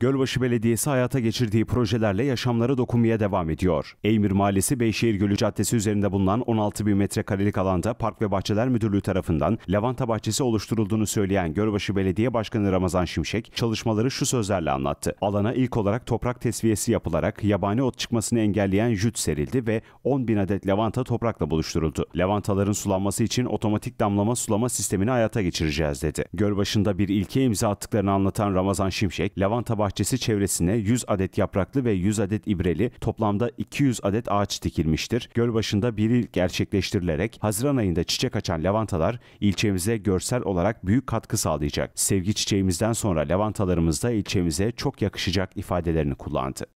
Gölbaşı Belediyesi hayata geçirdiği projelerle yaşamları dokunmaya devam ediyor. Eymir Mahallesi Beyşehir Gölü Caddesi üzerinde bulunan 16 bin metrekarelik alanda Park ve Bahçeler Müdürlüğü tarafından lavanta bahçesi oluşturulduğunu söyleyen Gölbaşı Belediye Başkanı Ramazan Şimşek çalışmaları şu sözlerle anlattı. Alana ilk olarak toprak tesviyesi yapılarak yabani ot çıkmasını engelleyen jüt serildi ve 10 bin adet lavanta toprakla buluşturuldu. Lavantaların sulanması için otomatik damlama sulama sistemini hayata geçireceğiz dedi. Gölbaşı'nda bir ilke imza attıklarını anlatan Ramazan Şimşek, lavanta bahçesi bahçesi çevresine 100 adet yapraklı ve 100 adet ibreli toplamda 200 adet ağaç dikilmiştir. Gölbaşı'nda biri gerçekleştirilerek Haziran ayında çiçek açan lavantalar ilçemize görsel olarak büyük katkı sağlayacak. Sevgi çiçeğimizden sonra lavantalarımız da ilçemize çok yakışacak ifadelerini kullandı.